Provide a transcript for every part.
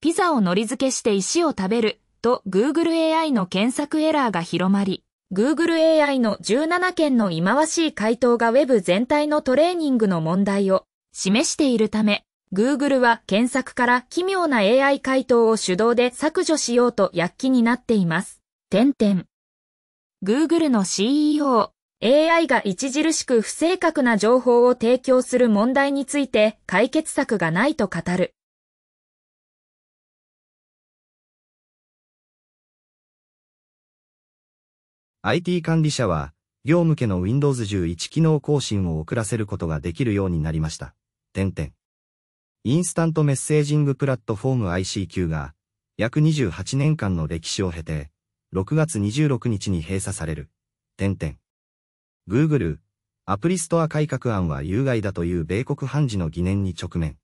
ピザを乗り付けして石を食べると Google AI の検索エラーが広まり、Google AI の17件の忌まわしい回答が Web 全体のトレーニングの問題を示しているため、Google は検索から奇妙な AI 回答を手動で削除しようと躍起になっています。点々。Google の CEO、AI が著しく不正確な情報を提供する問題について解決策がないと語る。IT 管理者は、業務向けの Windows 11機能更新を遅らせることができるようになりました。点々。インスタントメッセージングプラットフォーム ICQ が、約28年間の歴史を経て、6月26日に閉鎖される。点々。Google、アプリストア改革案は有害だという米国判事の疑念に直面。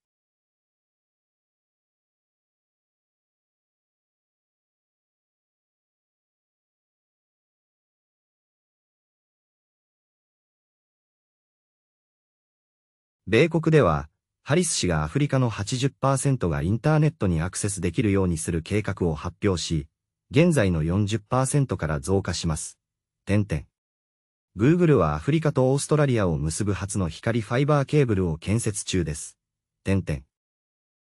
米国では、ハリス氏がアフリカの80%がインターネットにアクセスできるようにする計画を発表し、現在の40%から増加します。点々。Google はアフリカとオーストラリアを結ぶ初の光ファイバーケーブルを建設中です。点々。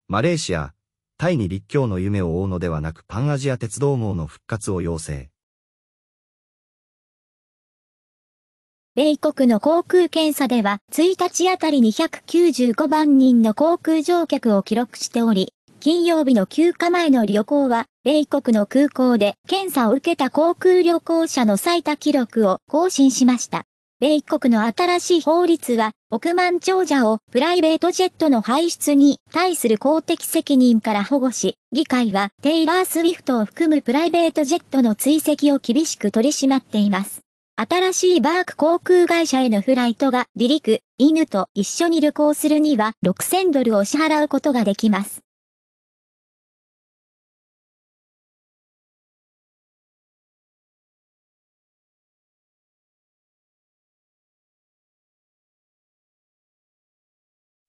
マレーシア、タイに立教の夢を追うのではなくパンアジア鉄道網の復活を要請。米国の航空検査では1日あたり295万人の航空乗客を記録しており、金曜日の休暇前の旅行は、米国の空港で検査を受けた航空旅行者の最多記録を更新しました。米国の新しい法律は、億万長者をプライベートジェットの排出に対する公的責任から保護し、議会はテイラー・スウィフトを含むプライベートジェットの追跡を厳しく取り締まっています。新しいバーク航空会社へのフライトが離陸、犬と一緒に旅行するには6000ドルを支払うことができます。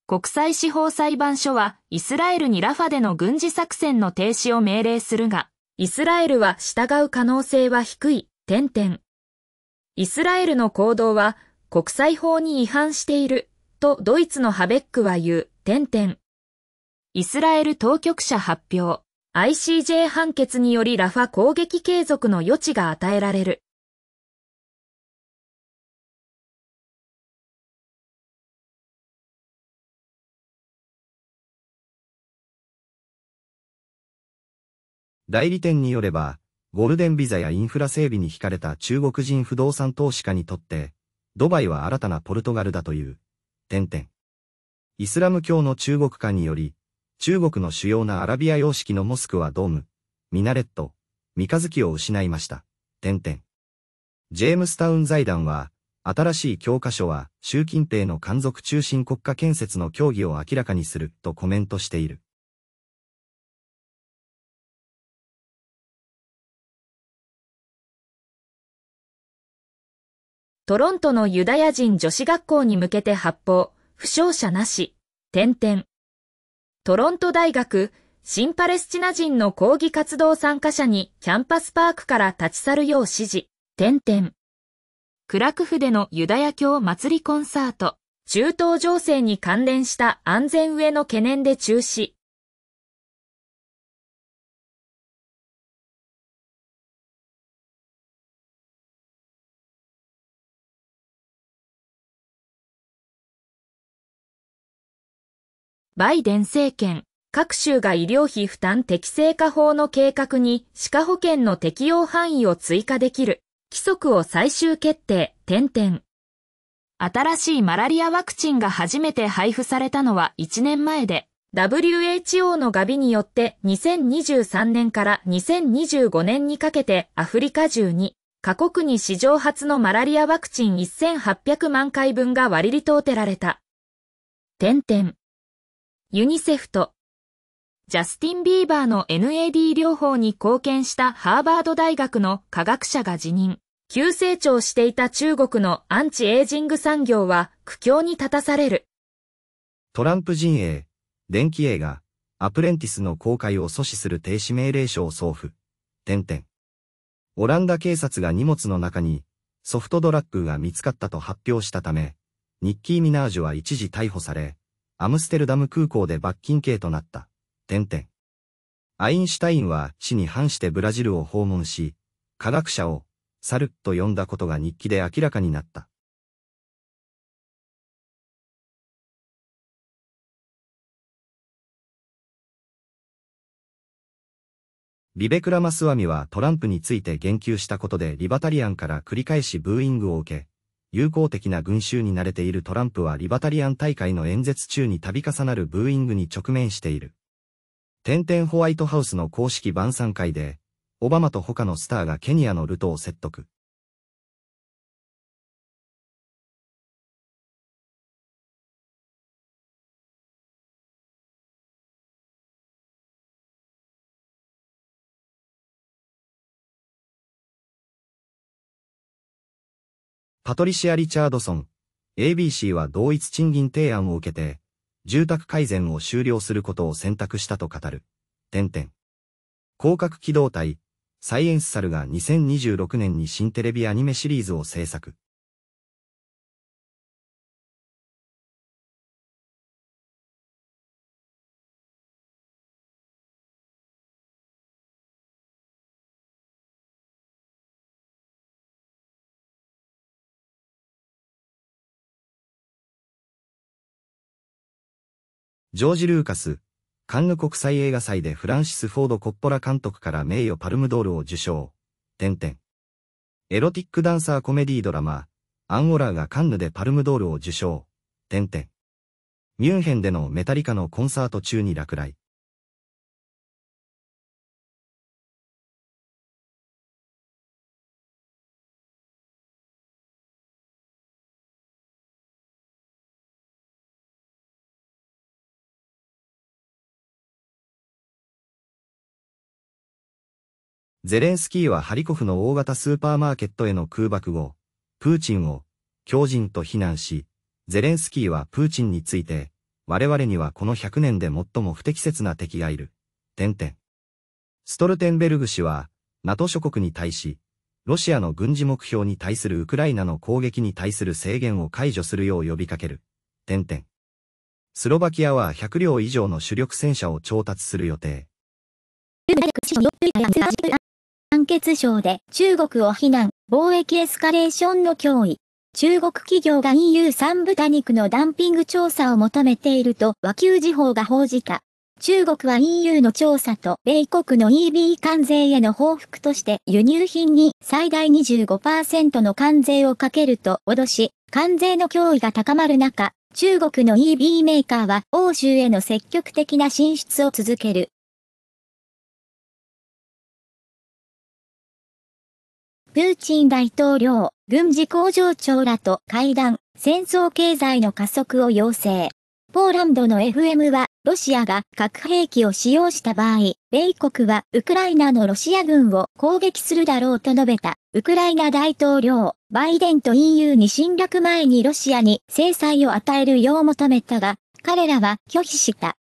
国際司法裁判所はイスラエルにラファでの軍事作戦の停止を命令するが、イスラエルは従う可能性は低い、点々。イスラエルの行動は国際法に違反しているとドイツのハベックは言う、点々。イスラエル当局者発表、ICJ 判決によりラファ攻撃継続の余地が与えられる。代理店によれば、ゴールデンビザやインフラ整備に惹かれた中国人不動産投資家にとって、ドバイは新たなポルトガルだという、点々。イスラム教の中国化により、中国の主要なアラビア様式のモスクはドーム、ミナレット、三日月を失いました。点々。ジェームスタウン財団は、新しい教科書は習近平の監族中心国家建設の協議を明らかにするとコメントしている。トロントのユダヤ人女子学校に向けて発砲、負傷者なし、点々。トロント大学、新パレスチナ人の抗議活動参加者にキャンパスパークから立ち去るよう指示、点々。クラクフでのユダヤ教祭りコンサート、中東情勢に関連した安全上の懸念で中止、バイデン政権、各州が医療費負担適正化法の計画に歯科保険の適用範囲を追加できる、規則を最終決定、点々。新しいマラリアワクチンが初めて配布されたのは1年前で、WHO のガビによって2023年から2025年にかけてアフリカ中に過国に史上初のマラリアワクチン1800万回分が割り当てられた。点々。ユニセフと、ジャスティン・ビーバーの NAD 療法に貢献したハーバード大学の科学者が辞任。急成長していた中国のアンチエイジング産業は苦境に立たされる。トランプ陣営、電気映画、アプレンティスの公開を阻止する停止命令書を送付。点々。オランダ警察が荷物の中にソフトドラッグが見つかったと発表したため、ニッキー・ミナージュは一時逮捕され、アムステルダム空港で罰金刑となった。点々。アインシュタインは死に反してブラジルを訪問し、科学者を、サルと呼んだことが日記で明らかになった。ビベクラマスワミはトランプについて言及したことでリバタリアンから繰り返しブーイングを受け、友好的な群衆に慣れているトランプはリバタリアン大会の演説中に度重なるブーイングに直面している。天天ホワイトハウスの公式晩餐会で、オバマと他のスターがケニアのルトを説得。パトリシア・リチャードソン、ABC は同一賃金提案を受けて、住宅改善を終了することを選択したと語る。点々。広角機動隊、サイエンスサルが2026年に新テレビアニメシリーズを制作。ジョージ・ルーカス、カンヌ国際映画祭でフランシス・フォード・コッポラ監督から名誉パルムドールを受賞。点々。エロティックダンサーコメディドラマ、アンオラーがカンヌでパルムドールを受賞。点々。ミュンヘンでのメタリカのコンサート中に落雷。ゼレンスキーはハリコフの大型スーパーマーケットへの空爆後、プーチンを強人と非難し、ゼレンスキーはプーチンについて、我々にはこの100年で最も不適切な敵がいる。点々。ストルテンベルグ氏は、NATO 諸国に対し、ロシアの軍事目標に対するウクライナの攻撃に対する制限を解除するよう呼びかける。点々。スロバキアは100両以上の主力戦車を調達する予定。判決省で中国を非難、貿易エスカレーションの脅威。中国企業が EU 産豚肉のダンピング調査を求めていると和球時報が報じた。中国は EU の調査と米国の EB 関税への報復として輸入品に最大25%の関税をかけると脅し、関税の脅威が高まる中、中国の EB メーカーは欧州への積極的な進出を続ける。プーチン大統領、軍事工場長らと会談、戦争経済の加速を要請。ポーランドの FM は、ロシアが核兵器を使用した場合、米国はウクライナのロシア軍を攻撃するだろうと述べた、ウクライナ大統領、バイデンと EU に侵略前にロシアに制裁を与えるよう求めたが、彼らは拒否した。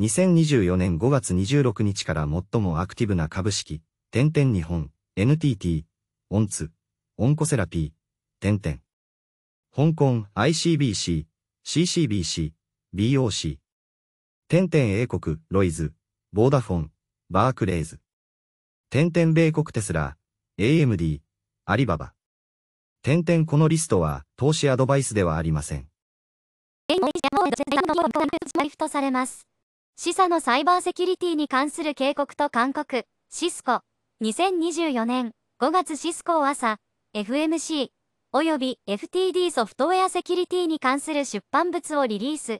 2024年5月26日から最もアクティブな株式、点々日本、NTT、オンツ、オンコセラピー、点々。香港、ICBC、CCBC、BOC。点々英国、ロイズ、ボーダフォン、バークレイズ。点々米国テスラ、AMD、アリババ。点々このリストは投資アドバイスではありません。されます。示唆のサイバーセキュリティに関する警告と勧告、シスコ、2024年5月シスコを朝、FMC、および FTD ソフトウェアセキュリティに関する出版物をリリース。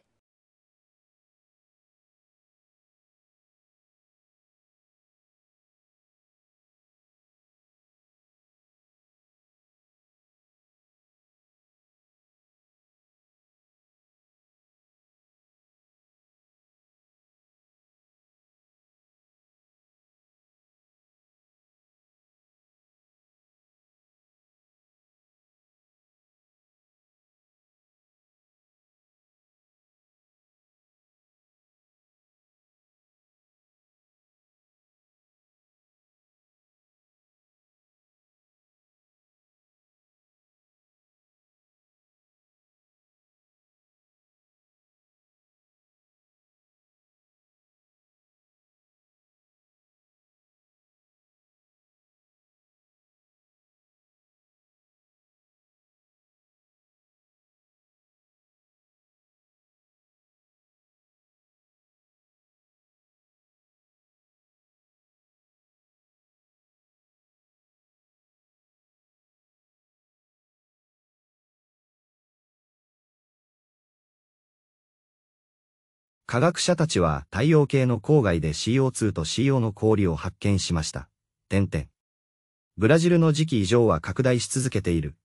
科学者たちは太陽系の郊外で CO2 と CO の氷を発見しました。点々。ブラジルの時期異常は拡大し続けている。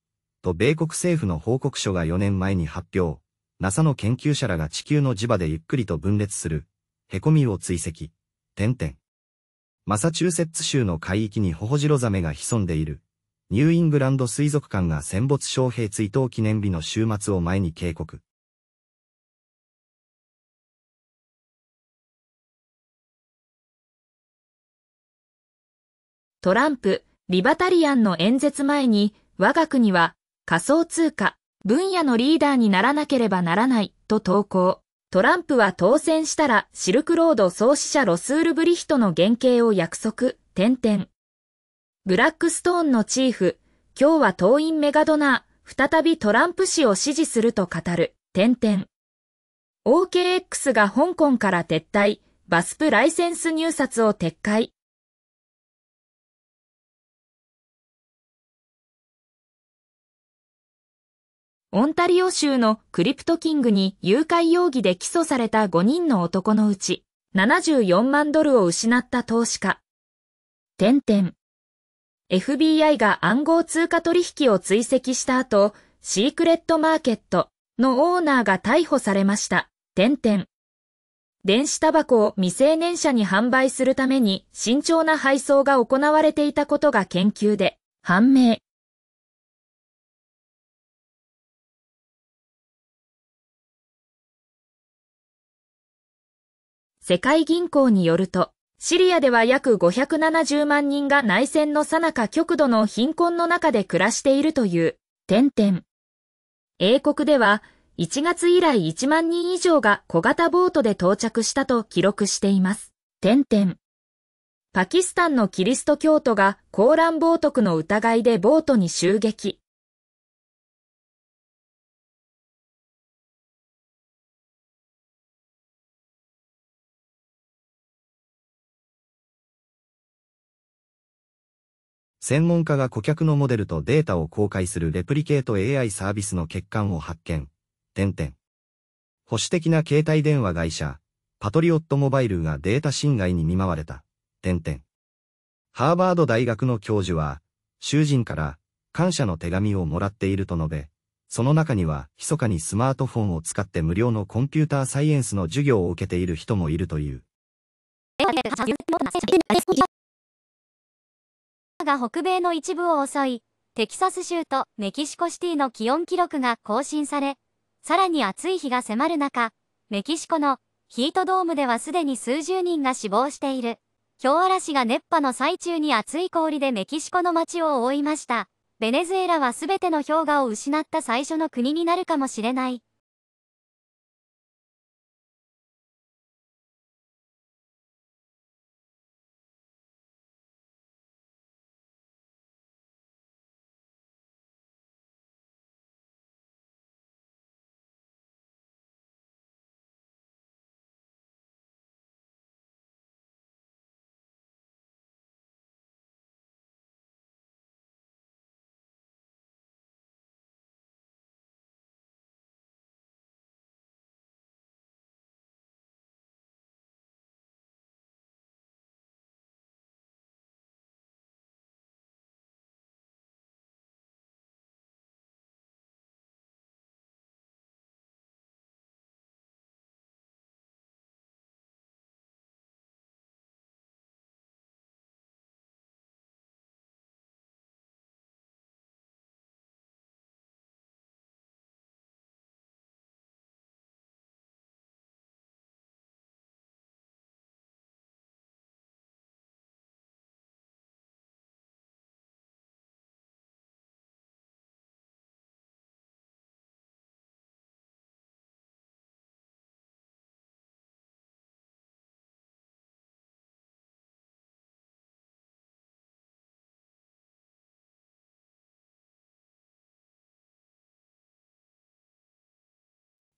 と米国政府の報告書が4年前に発表。NASA の研究者らが地球の磁場でゆっくりと分裂する。凹みを追跡。点々。マサチューセッツ州の海域にホホジロザメが潜んでいる。ニューイングランド水族館が戦没将兵追悼記念日の週末を前に警告。トランプ、リバタリアンの演説前に、我が国は仮想通貨、分野のリーダーにならなければならない、と投稿。トランプは当選したらシルクロード創始者ロスール・ブリヒトの原型を約束、点々。ブラックストーンのチーフ、今日は党員メガドナー、再びトランプ氏を支持すると語る、点々。OKX が香港から撤退、バスプライセンス入札を撤回。オンタリオ州のクリプトキングに誘拐容疑で起訴された5人の男のうち、74万ドルを失った投資家。点々。FBI が暗号通貨取引を追跡した後、シークレットマーケットのオーナーが逮捕されました。点々。電子タバコを未成年者に販売するために慎重な配送が行われていたことが研究で判明。世界銀行によると、シリアでは約570万人が内戦の最中極度の貧困の中で暮らしているという、点々。英国では、1月以来1万人以上が小型ボートで到着したと記録しています。点々。パキスタンのキリスト教徒がコーラン暴徳の疑いでボートに襲撃。専門家が顧客のモデルとデータを公開するレプリケート AI サービスの欠陥を発見。点々。保守的な携帯電話会社、パトリオットモバイルがデータ侵害に見舞われた。点々。ハーバード大学の教授は、囚人から感謝の手紙をもらっていると述べ、その中には密かにスマートフォンを使って無料のコンピューターサイエンスの授業を受けている人もいるという。が北米の一部を襲い、テキサス州とメキシコシティの気温記録が更新され、さらに暑い日が迫る中、メキシコのヒートドームではすでに数十人が死亡している。氷嵐が熱波の最中に厚い氷でメキシコの街を覆いました。ベネズエラは全ての氷河を失った最初の国になるかもしれない。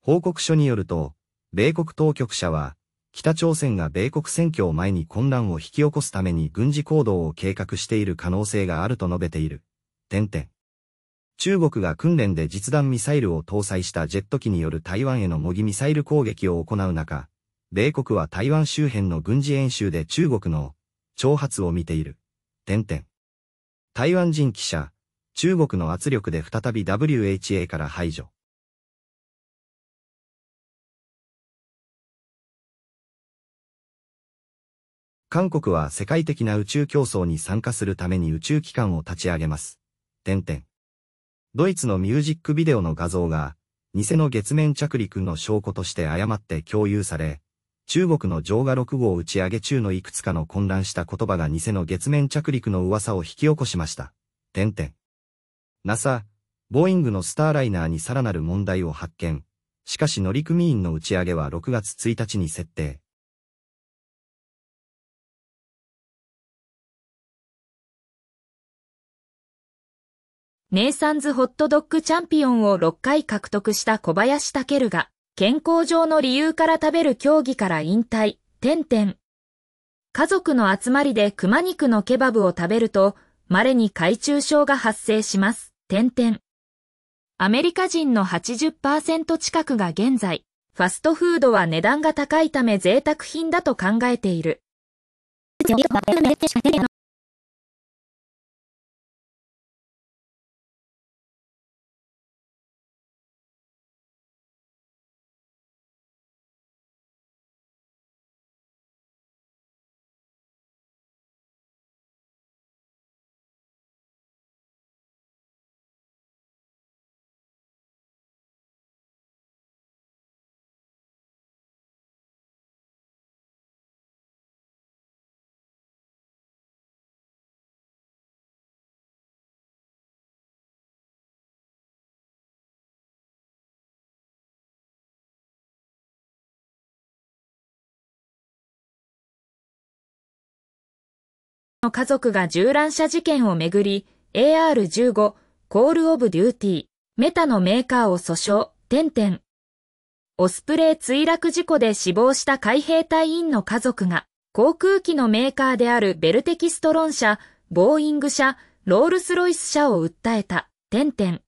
報告書によると、米国当局者は、北朝鮮が米国選挙を前に混乱を引き起こすために軍事行動を計画している可能性があると述べている。点々。中国が訓練で実弾ミサイルを搭載したジェット機による台湾への模擬ミサイル攻撃を行う中、米国は台湾周辺の軍事演習で中国の挑発を見ている。点々。台湾人記者、中国の圧力で再び WHA から排除。韓国は世界的な宇宙競争に参加するために宇宙機関を立ち上げます。点々。ドイツのミュージックビデオの画像が、偽の月面着陸の証拠として誤って共有され、中国の上画6号打ち上げ中のいくつかの混乱した言葉が偽の月面着陸の噂を引き起こしました。点々。NASA、ボーイングのスターライナーにさらなる問題を発見。しかし乗組員の打ち上げは6月1日に設定。ネイサンズホットドッグチャンピオンを6回獲得した小林武が、健康上の理由から食べる競技から引退、点々。家族の集まりで熊肉のケバブを食べると、稀に海中症が発生します、点々。アメリカ人の80%近くが現在、ファストフードは値段が高いため贅沢品だと考えている。の家族が銃乱射事件をめぐり、AR15、コールオブデューティー、メタのメーカーを訴訟、点々。オスプレイ墜落事故で死亡した海兵隊員の家族が、航空機のメーカーであるベルテキストロン社、ボーイング社、ロールスロイス社を訴えた、点々。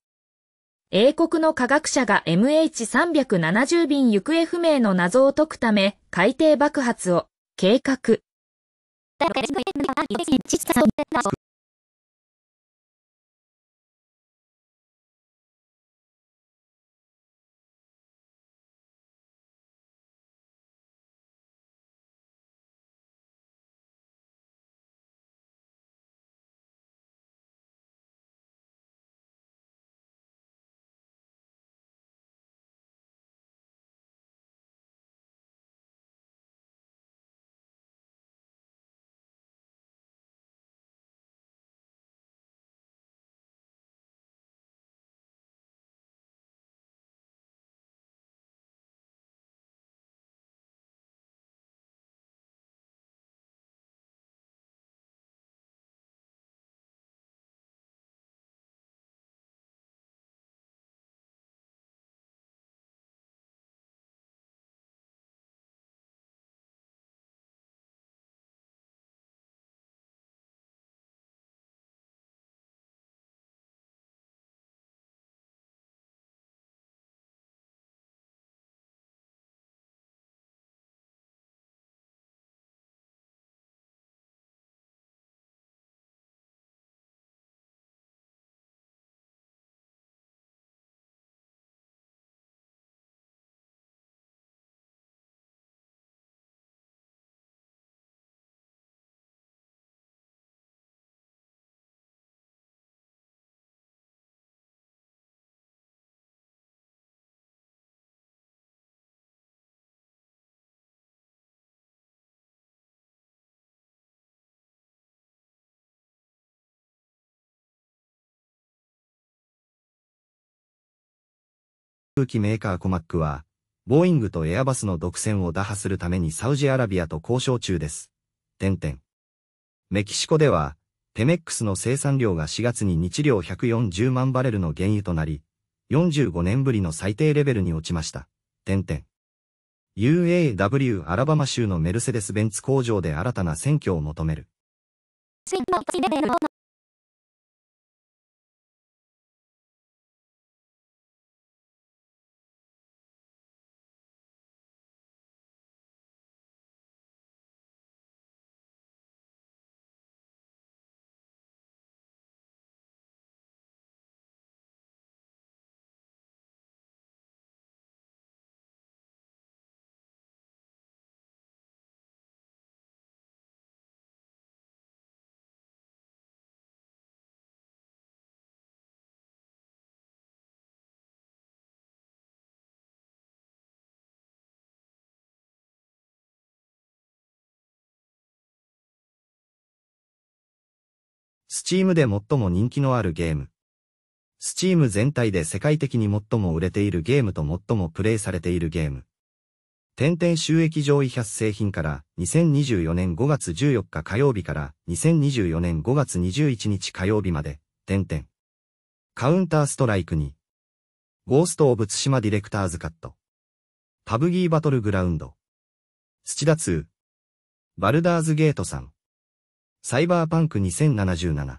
英国の科学者が MH370 便行方不明の謎を解くため、海底爆発を計画。第6回レジンドイレブンアーティーデジンチスタサオイレラーソ空機メーカーコマックは、ボーイングとエアバスの独占を打破するためにサウジアラビアと交渉中です。点々。メキシコでは、ペメックスの生産量が4月に日量140万バレルの原油となり、45年ぶりの最低レベルに落ちました。点々。UAW アラバマ州のメルセデス・ベンツ工場で新たな選挙を求める。Steam で最も人気のあるゲーム。Steam 全体で世界的に最も売れているゲームと最もプレイされているゲーム。点々収益上位100製品から2024年5月14日火曜日から2024年5月21日火曜日まで、点々。カウンターストライクに。ゴースト・オブ・ツシマ・ディレクターズ・カット。タブギー・バトルグラウンド。土田2。バルダーズ・ゲートさん。サイバーパンク2077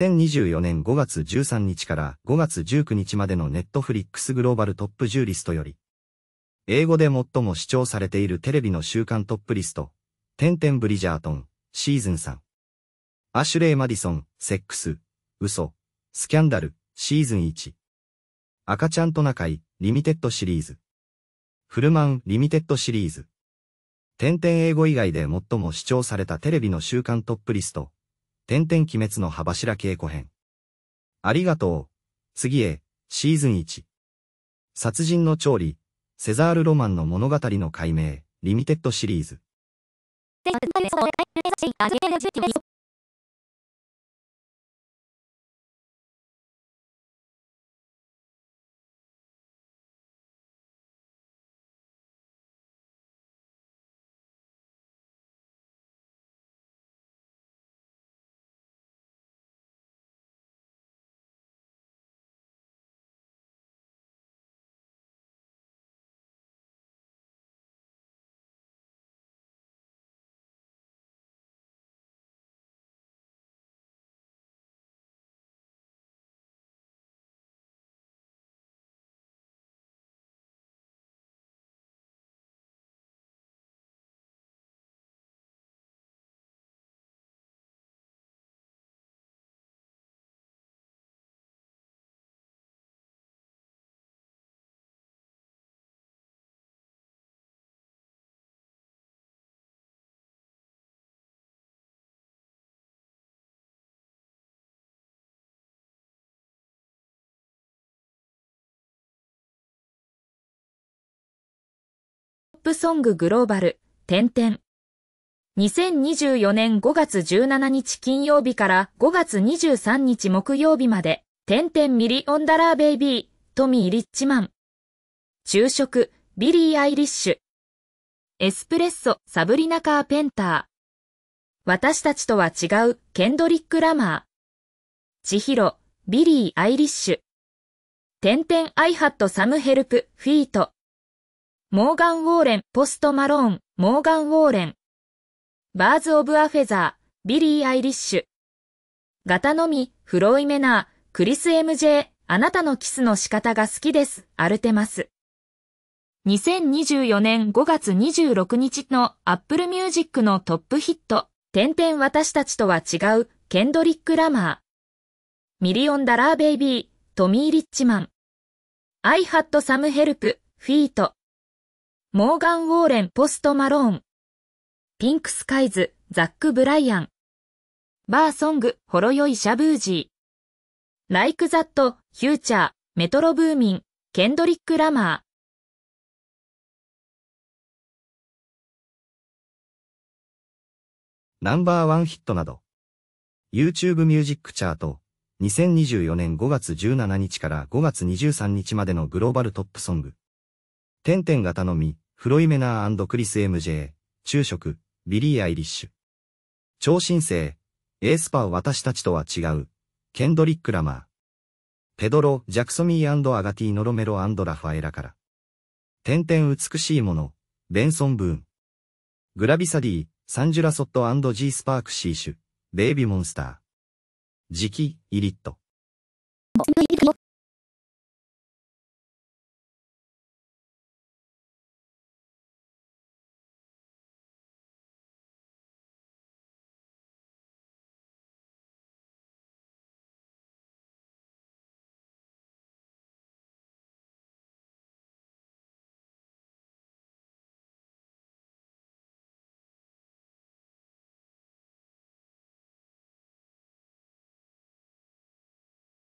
2024年5月13日から5月19日までのネットフリックスグローバルトップ10リストより、英語で最も視聴されているテレビの週刊トップリスト、テンテンブリジャートン、シーズン3。アシュレイ・マディソン、セックス、嘘、スキャンダル、シーズン1。赤ちゃんと仲い、い、リミテッドシリーズ。フルマン、リミテッドシリーズ。テンテン英語以外で最も視聴されたテレビの週刊トップリスト、点々鬼滅の葉柱稽古編。ありがとう。次へ、シーズン1。殺人の調理、セザール・ロマンの物語の解明、リミテッドシリーズ。ップソンググローバル、点々。2024年5月17日金曜日から5月23日木曜日まで、点々ミリオンダラーベイビー、トミー・リッチマン。昼食、ビリー・アイリッシュ。エスプレッソ、サブリナ・カーペンター。私たちとは違う、ケンドリック・ラマー。千尋、ビリー・アイリッシュ。点々アイハット・サム・ヘルプ、フィート。モーガン・ウォーレン、ポスト・マローン、モーガン・ウォーレン。バーズ・オブ・アフェザー、ビリー・アイリッシュ。ガタのみ、フロイ・メナー、クリス・ MJ、あなたのキスの仕方が好きです、アルテマス。2024年5月26日のアップルミュージックのトップヒット、点々私たちとは違う、ケンドリック・ラマー。ミリオン・ダラー・ベイビー、トミー・リッチマン。アイ・ハット・サム・ヘルプ、フィート。モーガン・ウォーレン・ポスト・マローン。ピンクスカイズ、ザック・ブライアン。バーソング、ほろよいシャブージー。ライク・ザット、フューチャー、メトロ・ブーミン、ケンドリック・ラマー。ナンバーワンヒットなど、YouTube ミュージックチャート、2024年5月17日から5月23日までのグローバルトップソング。点々型のみ、フロイメナークリス MJ、昼食、ビリー・アイリッシュ。超新星、エースパー私たちとは違う、ケンドリック・ラマー。ペドロ・ジャクソミーアガティ・ノロメロラファエラから。点々美しいもの、ベンソン・ブーン。グラビサディ、サンジュラソットジー・スパーク・シーシュ、ベイビー・モンスター。時期、イリット。